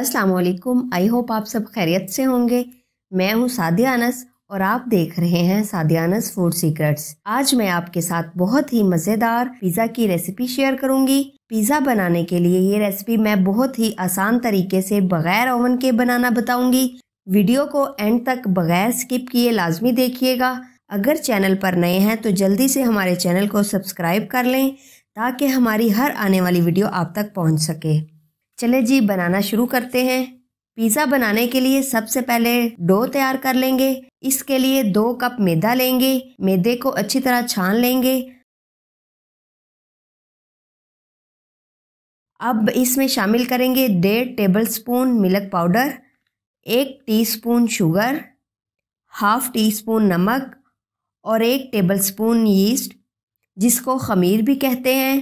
अस्सलाम वालेकुम I hope आप सब खैरियत से होंगे मैं हूं सादियानस और आप देख रहे हैं सादियानस फूड सीक्रेट्स आज मैं आपके साथ बहुत ही मज़ेदार पिज़्ज़ा की रेसिपी शेयर करूंगी पिज़्ज़ा बनाने के लिए ये रेसिपी मैं बहुत ही आसान तरीके से बगैर ओवन के बनाना बताऊंगी वीडियो को एंड तक बगैर स्किप किए लाजमी देखिएगा अगर चैनल पर नए हैं तो जल्दी से हमारे चैनल को सब्सक्राइब कर लें ताकि हमारी हर आने वाली वीडियो आप तक पहुँच सके चले जी बनाना शुरू करते हैं पिज़्ज़ा बनाने के लिए सबसे पहले डो तैयार कर लेंगे इसके लिए दो कप मैदा लेंगे मैदे को अच्छी तरह छान लेंगे अब इसमें शामिल करेंगे डेढ़ टेबल स्पून मिल्क पाउडर एक teaspoon sugar half teaspoon नमक और एक टेबल स्पून यीस्ट जिसको खमीर भी कहते हैं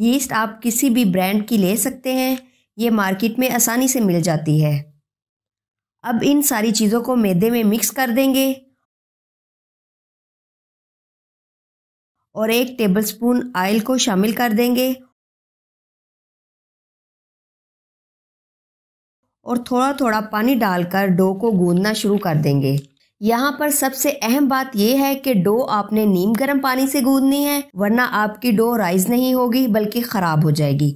यीस्ट आप किसी भी ब्रांड की ले सकते हैं ये मार्केट में आसानी से मिल जाती है अब इन सारी चीज़ों को मैदे में मिक्स कर देंगे और एक टेबलस्पून आयल को शामिल कर देंगे और थोड़ा थोड़ा पानी डालकर डो को गूंदना शुरू कर देंगे यहाँ पर सबसे अहम बात यह है कि डो आपने नीम गर्म पानी से गूंदनी है वरना आपकी डो राइज नहीं होगी बल्कि खराब हो जाएगी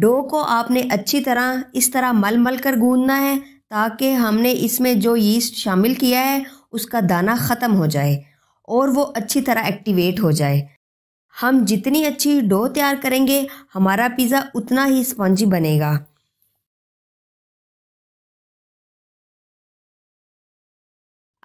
डो को आपने अच्छी तरह इस तरह मल मल कर गूंदना है ताकि हमने इसमें जो यीस्ट शामिल किया है उसका दाना ख़त्म हो जाए और वो अच्छी तरह एक्टिवेट हो जाए हम जितनी अच्छी डो तैयार करेंगे हमारा पिज़्ज़ा उतना ही स्पंजी बनेगा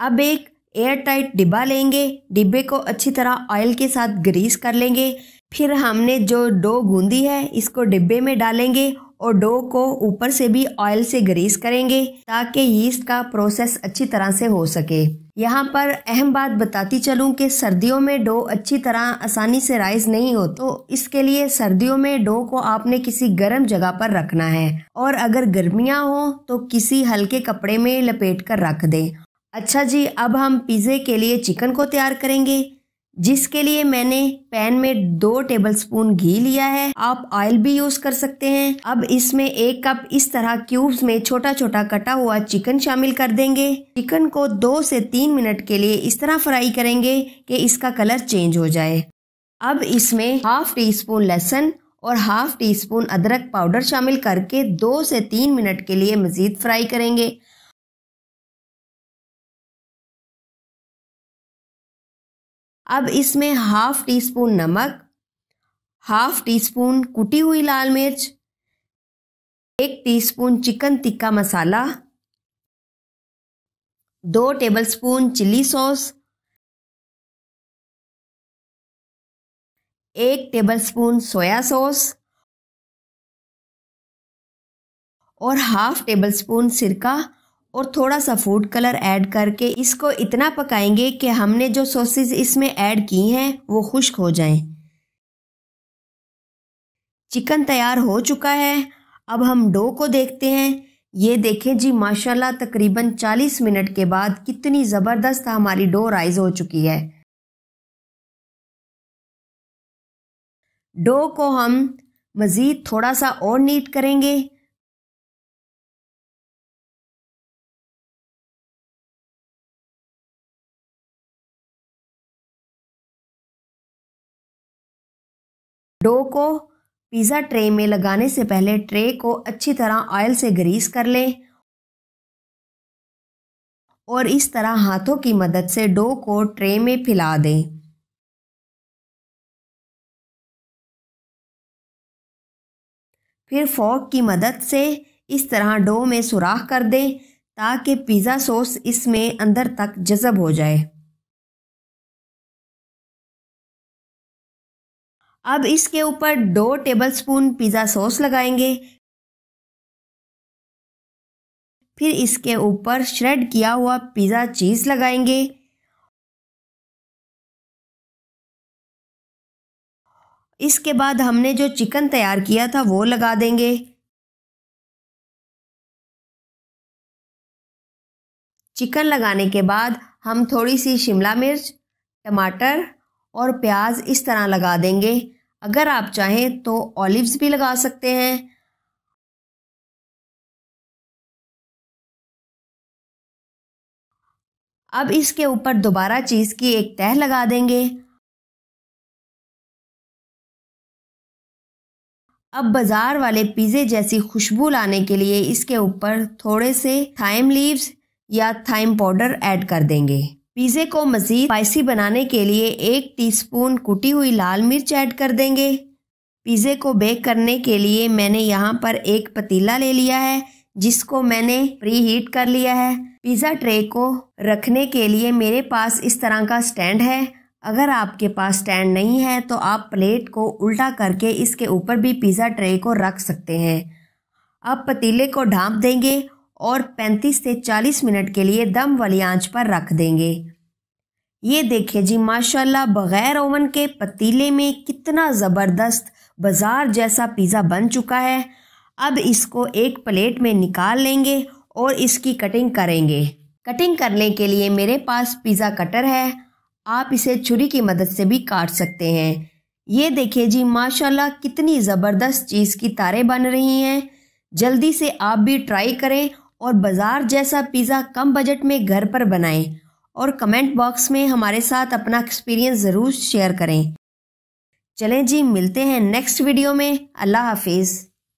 अब एक एयर टाइट डिब्बा लेंगे डिब्बे को अच्छी तरह ऑयल के साथ ग्रीस कर लेंगे फिर हमने जो डो गूंदी है इसको डिब्बे में डालेंगे और डो को ऊपर से भी ऑयल से ग्रीस करेंगे ताकि यीस्ट का प्रोसेस अच्छी तरह से हो सके यहाँ पर अहम बात बताती चलूँ कि सर्दियों में डो अच्छी तरह आसानी से राइज नहीं हो तो इसके लिए सर्दियों में डो को आपने किसी गर्म जगह पर रखना है और अगर गर्मियाँ हो तो किसी हल्के कपड़े में लपेट कर रख दें अच्छा जी अब हम पिज़्ज़े के लिए चिकन को तैयार करेंगे जिसके लिए मैंने पैन में दो टेबलस्पून घी लिया है आप ऑयल भी यूज कर सकते हैं अब इसमें एक कप इस तरह क्यूब्स में छोटा छोटा कटा हुआ चिकन शामिल कर देंगे चिकन को दो से तीन मिनट के लिए इस तरह फ्राई करेंगे कि इसका कलर चेंज हो जाए अब इसमें हाफ टी स्पून लहसुन और हाफ टी स्पून अदरक पाउडर शामिल करके दो से तीन मिनट के लिए मजीद फ्राई करेंगे अब इसमें हाफ टी स्पून नमक हाफ टी स्पून कुटी हुई लाल मिर्च एक टीस्पून चिकन टिक्का मसाला दो टेबलस्पून चिली सॉस एक टेबलस्पून सोया सॉस और हाफ टेबलस्पून सिरका और थोड़ा सा फूड कलर ऐड करके इसको इतना पकाएंगे कि हमने जो सॉसेज इसमें ऐड की हैं वो खुश्क हो जाएं। चिकन तैयार हो चुका है अब हम डो को देखते हैं ये देखें जी माशाल्लाह तकरीबन 40 मिनट के बाद कितनी ज़बरदस्त हमारी डो राइज हो चुकी है डो को हम मज़ीद थोड़ा सा और नीट करेंगे डो को पिज़्ज़ा ट्रे में लगाने से पहले ट्रे को अच्छी तरह ऑयल से ग्रीस कर लें और इस तरह हाथों की मदद से डो को ट्रे में फैला दें फिर फॉक की मदद से इस तरह डो में सुराख कर दें ताकि पिज़्ज़ा सॉस इसमें अंदर तक जज़ब हो जाए अब इसके ऊपर दो टेबलस्पून पिज़्ज़ा सॉस लगाएंगे फिर इसके ऊपर श्रेड किया हुआ पिज़्ज़ा चीज़ लगाएंगे इसके बाद हमने जो चिकन तैयार किया था वो लगा देंगे चिकन लगाने के बाद हम थोड़ी सी शिमला मिर्च टमाटर और प्याज इस तरह लगा देंगे अगर आप चाहें तो ऑलिव्स भी लगा सकते हैं अब इसके ऊपर दोबारा चीज़ की एक तह लगा देंगे अब बाज़ार वाले पिज़्ज़े जैसी खुशबू लाने के लिए इसके ऊपर थोड़े से थाइम लीव्स या थाइम पाउडर ऐड कर देंगे पिज़्ज़े को मज़ीद स्पाइसी बनाने के लिए एक टीस्पून कुटी हुई लाल मिर्च ऐड कर देंगे पिज़्ज़े को बेक करने के लिए मैंने यहाँ पर एक पतीला ले लिया है जिसको मैंने प्री हीट कर लिया है पिज़्ज़ा ट्रे को रखने के लिए मेरे पास इस तरह का स्टैंड है अगर आपके पास स्टैंड नहीं है तो आप प्लेट को उल्टा करके इसके ऊपर भी पिज़्ज़ा ट्रे को रख सकते हैं अब पतीले को ढांप देंगे और 35 से 40 मिनट के लिए दम वाली आंच पर रख देंगे ये देखिए जी माशाल्लाह बग़ैर ओवन के पतीले में कितना ज़बरदस्त बाज़ार जैसा पिज़्ज़ा बन चुका है अब इसको एक प्लेट में निकाल लेंगे और इसकी कटिंग करेंगे कटिंग करने के लिए मेरे पास पिज़्ज़ा कटर है आप इसे छुरी की मदद से भी काट सकते हैं ये देखिए जी माशाल्लाह कितनी ज़बरदस्त चीज़ की तारें बन रही हैं जल्दी से आप भी ट्राई करें और बाज़ार जैसा पिज़्ज़ा कम बजट में घर पर बनाएं और कमेंट बॉक्स में हमारे साथ अपना एक्सपीरियंस ज़रूर शेयर करें चलें जी मिलते हैं नेक्स्ट वीडियो में अल्लाह हाफिज़